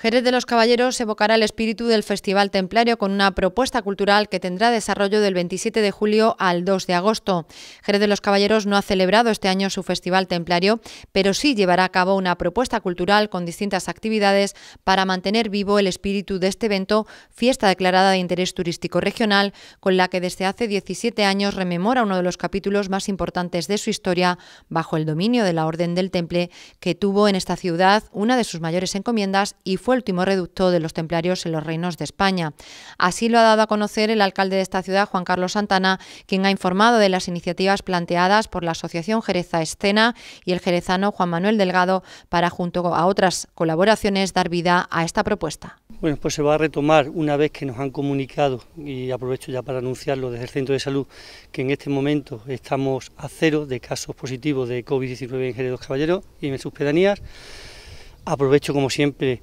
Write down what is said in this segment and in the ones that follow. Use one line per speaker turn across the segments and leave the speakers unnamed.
Jerez de los Caballeros evocará el espíritu del Festival Templario con una propuesta cultural que tendrá desarrollo del 27 de julio al 2 de agosto. Jerez de los Caballeros no ha celebrado este año su Festival Templario, pero sí llevará a cabo una propuesta cultural con distintas actividades para mantener vivo el espíritu de este evento, fiesta declarada de interés turístico regional, con la que desde hace 17 años rememora uno de los capítulos más importantes de su historia bajo el dominio de la Orden del Temple, que tuvo en esta ciudad una de sus mayores encomiendas y fue último reducto de los templarios en los reinos de España. Así lo ha dado a conocer el alcalde de esta ciudad, Juan Carlos Santana, quien ha informado de las iniciativas planteadas por la Asociación Jereza Escena y el jerezano Juan Manuel Delgado para, junto a otras colaboraciones, dar vida a esta propuesta.
Bueno, pues se va a retomar una vez que nos han comunicado, y aprovecho ya para anunciarlo desde el Centro de Salud, que en este momento estamos a cero de casos positivos de COVID-19 en Jerez dos Caballeros y en sus pedanías. Aprovecho, como siempre,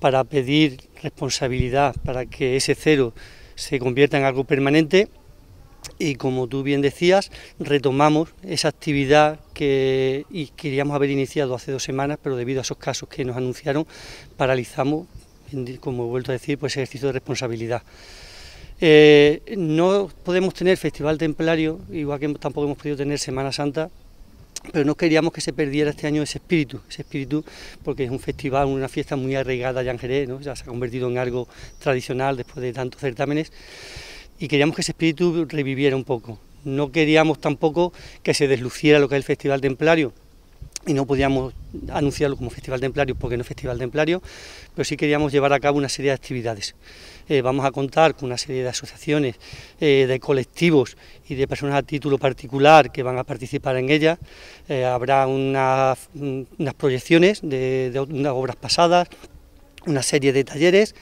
para pedir responsabilidad, para que ese cero se convierta en algo permanente y como tú bien decías, retomamos esa actividad que queríamos haber iniciado hace dos semanas, pero debido a esos casos que nos anunciaron, paralizamos, como he vuelto a decir, pues ejercicio de responsabilidad. Eh, no podemos tener Festival Templario, igual que tampoco hemos podido tener Semana Santa, pero no queríamos que se perdiera este año ese espíritu, ese espíritu porque es un festival, una fiesta muy arraigada ya en ya se ha convertido en algo tradicional después de tantos certámenes y queríamos que ese espíritu reviviera un poco. No queríamos tampoco que se desluciera lo que es el Festival Templario, y no podíamos anunciarlo como Festival de Templario porque no es Festival Templario, pero sí queríamos llevar a cabo una serie de actividades. Eh, vamos a contar con una serie de asociaciones, eh, de colectivos y de personas a título particular que van a participar en ella. Eh, habrá unas proyecciones de, unas obras pasadas, una serie de talleres.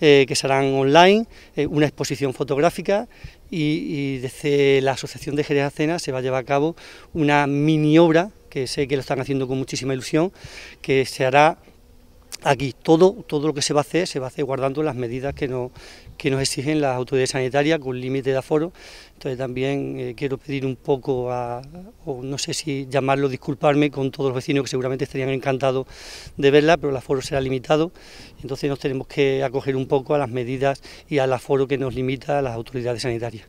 que serán online, una exposición fotográfica y, y, desde la Asociación de Jerez Acena se va a llevar a cabo una mini obra que sé que lo están haciendo con muchísima ilusión, que se hará aquí. Todo, todo lo que se va a hacer se va a hacer guardando las medidas que, no, nos exigen las autoridades sanitarias con límite de aforo. Entonces también eh, quiero pedir un poco a, o no sé si llamarlo, disculparme con todos los vecinos que seguramente estarían encantados de verla, pero el aforo será limitado. Entonces nos tenemos que acoger un poco a las medidas y al aforo que nos limita las autoridades sanitarias.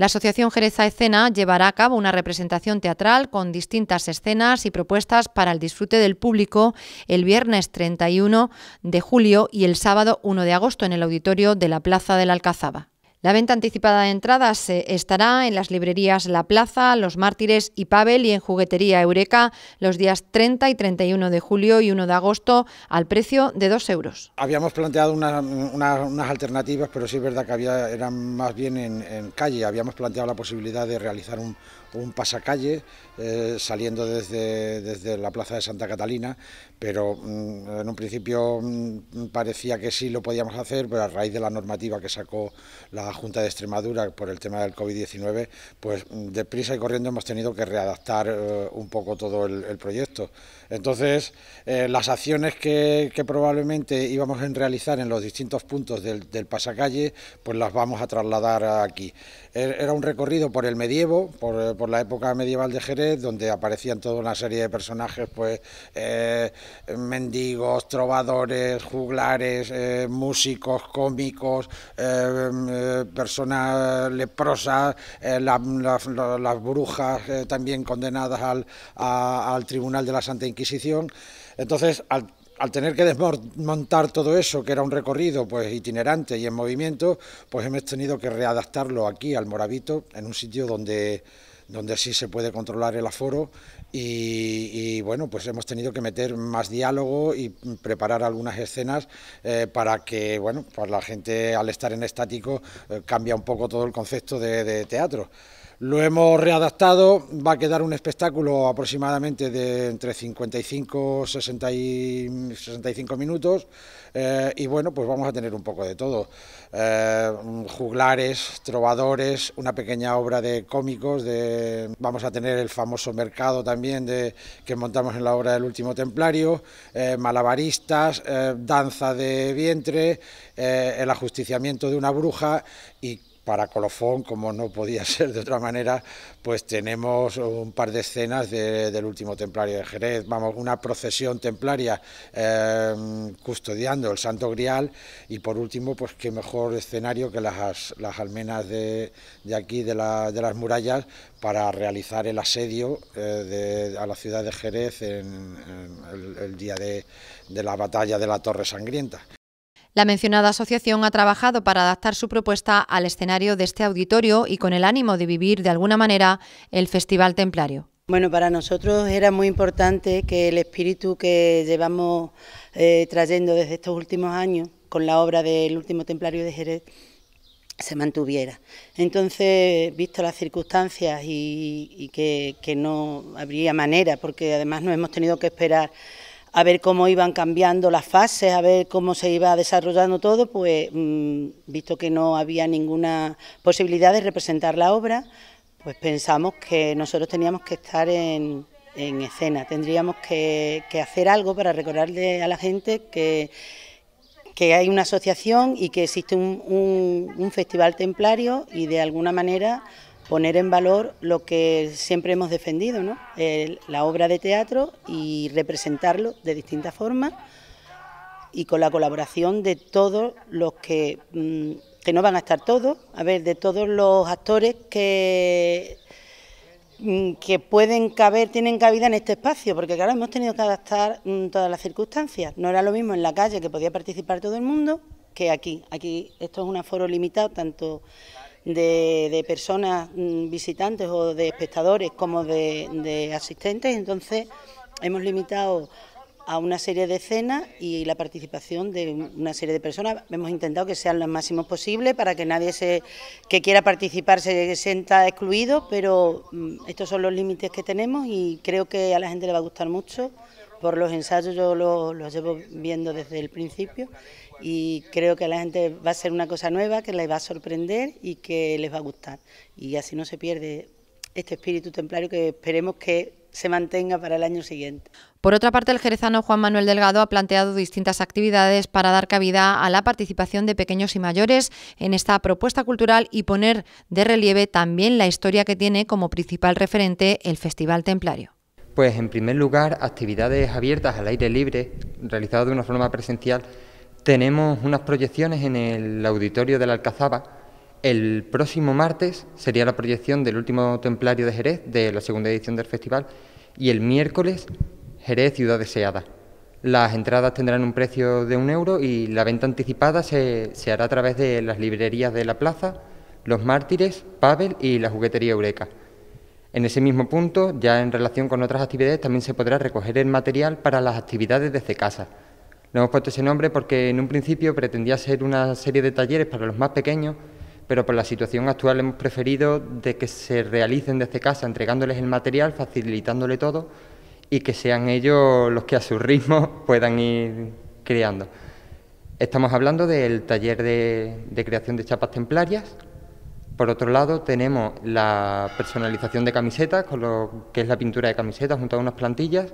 La Asociación Jereza Escena llevará a cabo una representación teatral con distintas escenas y propuestas para el disfrute del público el viernes 31 de julio y el sábado 1 de agosto en el auditorio de la Plaza de la Alcazaba. La venta anticipada de entradas eh, estará en las librerías La Plaza, Los Mártires y Pavel y en Juguetería Eureka los días 30 y 31 de julio y 1 de agosto al precio de 2 euros.
Habíamos planteado unas alternativas, pero sí es verdad que había, eran más bien en calle. Habíamos planteado la posibilidad de realizar un, un pasacalle eh, saliendo desde, desde, la plaza de Santa Catalina, pero mm, en un principio mm, parecía que sí lo podíamos hacer, pero a raíz de la normativa que sacó la Junta de Extremadura por el tema del COVID-19, pues mm, deprisa y corriendo hemos tenido que readaptar eh, un poco todo el, proyecto. Entonces, eh, las acciones que, probablemente íbamos a realizar en los distintos puntos del, del pasacalle, pues las vamos a trasladar aquí. Er, era un recorrido por el medievo, por por la época medieval de Jerez, donde aparecían toda una serie de personajes, pues eh, mendigos, trovadores, juglares, eh, músicos, cómicos, eh, mm, personas leprosas, las brujas también condenadas al, al Tribunal de la Santa Inquisición. Entonces, al al tener que desmontar todo eso, que era un recorrido pues itinerante y en movimiento, pues hemos tenido que readaptarlo aquí al Moravito, en un sitio donde donde sí se puede controlar el aforo y, bueno, pues hemos tenido que meter más diálogo y preparar algunas escenas eh, para que, bueno, pues la gente al estar en estático cambie eh, cambia un poco todo el concepto de teatro. Lo hemos readaptado, va a quedar un espectáculo aproximadamente de entre 55 y 65 minutos eh, y bueno, pues vamos a tener un poco de todo. Eh, juglares, trovadores, una pequeña obra de cómicos, de, vamos a tener el famoso mercado también de, que montamos en la obra del último templario, eh, malabaristas, danza de vientre, el ajusticiamiento de una bruja y para colofón, como no podía ser de otra manera, pues tenemos un par de escenas del último templario de Jerez, vamos, una procesión templaria eh, custodiando el Santo Grial y por último, pues qué mejor escenario que las, almenas de, aquí, de, las murallas, para realizar el asedio eh, a la ciudad de Jerez en, el, día de la batalla de la Torre Sangrienta.
La mencionada asociación ha trabajado para adaptar su propuesta al escenario de este auditorio y con el ánimo de vivir de alguna manera el Festival Templario.
Bueno, para nosotros era muy importante que el espíritu que llevamos eh, trayendo desde estos últimos años con la obra del último templario de Jerez se mantuviera. Entonces, visto las circunstancias y, que, que no habría manera, porque además no hemos tenido que esperar a ver cómo iban cambiando las fases, a ver cómo se iba desarrollando todo, pues mm, visto que no había ninguna posibilidad de representar la obra, pues pensamos que nosotros teníamos que estar en, escena, tendríamos que, hacer algo para recordarle a la gente que, que hay una asociación y que existe un festival templario y de alguna manera poner en valor lo que siempre hemos defendido, ¿no? la obra de teatro y representarlo de distintas formas y con la colaboración de todos los que, mm, que no van a estar todos, a ver, de todos los actores que mm, que pueden caber, tienen cabida en este espacio, porque claro, hemos tenido que adaptar mm, todas las circunstancias. No era lo mismo en la calle que podía participar todo el mundo que aquí. Aquí esto es un aforo limitado, tanto de, personas mm, visitantes o de espectadores como de, asistentes, entonces hemos limitado a una serie de escenas y la participación de una serie de personas. Hemos intentado que sean los máximos posibles para que nadie se, que quiera participar se sienta excluido, pero mm, estos son los límites que tenemos y creo que a la gente le va a gustar mucho por los ensayos yo los, llevo viendo desde el principio y creo que a la gente va a ser una cosa nueva, que les va a sorprender y que les va a gustar. Y así no se pierde este espíritu templario que esperemos que se mantenga para el año siguiente.
Por otra parte, el jerezano Juan Manuel Delgado ha planteado distintas actividades para dar cabida a la participación de pequeños y mayores en esta propuesta cultural y poner de relieve también la historia que tiene como principal referente el Festival Templario.
Pues en primer lugar, actividades abiertas al aire libre, realizadas de una forma presencial. Tenemos unas proyecciones en el auditorio de la Alcazaba. El próximo martes sería la proyección del último templario de Jerez, de la segunda edición del festival, y el miércoles Jerez Ciudad Deseada. Las entradas tendrán un precio de un euro y la venta anticipada se, se hará a través de las librerías de la plaza, Los Mártires, Pavel y la juguetería Eureka. En ese mismo punto, ya en relación con otras actividades, también se podrá recoger el material para las actividades desde casa. No hemos puesto ese nombre porque en un principio pretendía ser una serie de talleres para los más pequeños, pero por la situación actual hemos preferido de que se realicen desde casa, entregándoles el material, facilitándole todo y que sean ellos los que a su ritmo puedan ir creando. Estamos hablando del taller de, de creación de chapas templarias, por otro lado, tenemos la personalización de camisetas, con lo que es la pintura de camisetas junto a unas plantillas.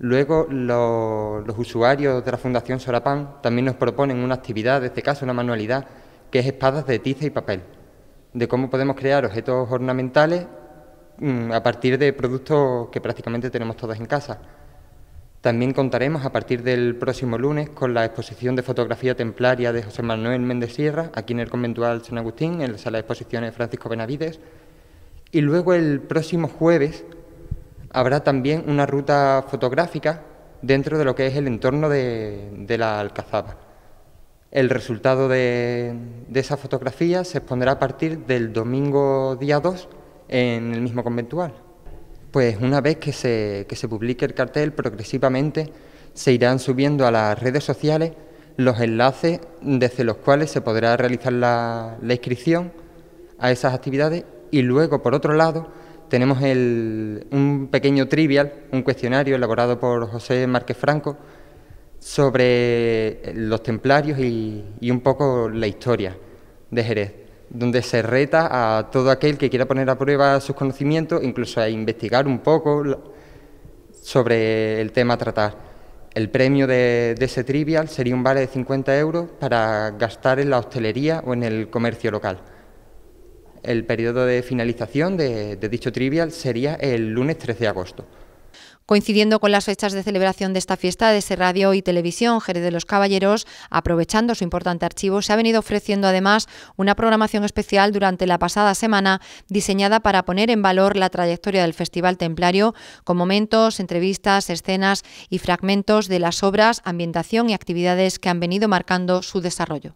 Luego, los usuarios de la Fundación Sorapán también nos proponen una actividad, en este caso una manualidad, que es espadas de tiza y papel, de cómo podemos crear objetos ornamentales mm, a partir de productos que prácticamente tenemos todos en casa. También contaremos a partir del próximo lunes con la exposición de fotografía templaria de José Manuel Méndez Sierra, aquí en el Conventual San Agustín, en la sala de exposiciones Francisco Benavides. Y luego el próximo jueves habrá también una ruta fotográfica dentro de lo que es el entorno de, la Alcazaba. El resultado de, de esa fotografía se expondrá a partir del domingo día 2 en el mismo conventual pues una vez que se, que se publique el cartel, progresivamente se irán subiendo a las redes sociales los enlaces desde los cuales se podrá realizar la, la inscripción a esas actividades y luego, por otro lado, tenemos el, un pequeño trivial, un cuestionario elaborado por José Márquez Franco sobre los templarios y, y un poco la historia de Jerez donde se reta a todo aquel que quiera poner a prueba sus conocimientos, incluso a investigar un poco sobre el tema a tratar. El premio de, ese trivial sería un vale de 50 euros para gastar en la hostelería o en el comercio local. El periodo de finalización de, de dicho trivial sería el lunes 13 de agosto.
Coincidiendo con las fechas de celebración de esta fiesta de Radio y Televisión Jerez de los Caballeros, aprovechando su importante archivo, se ha venido ofreciendo además una programación especial durante la pasada semana diseñada para poner en valor la trayectoria del Festival Templario con momentos, entrevistas, escenas y fragmentos de las obras, ambientación y actividades que han venido marcando su desarrollo.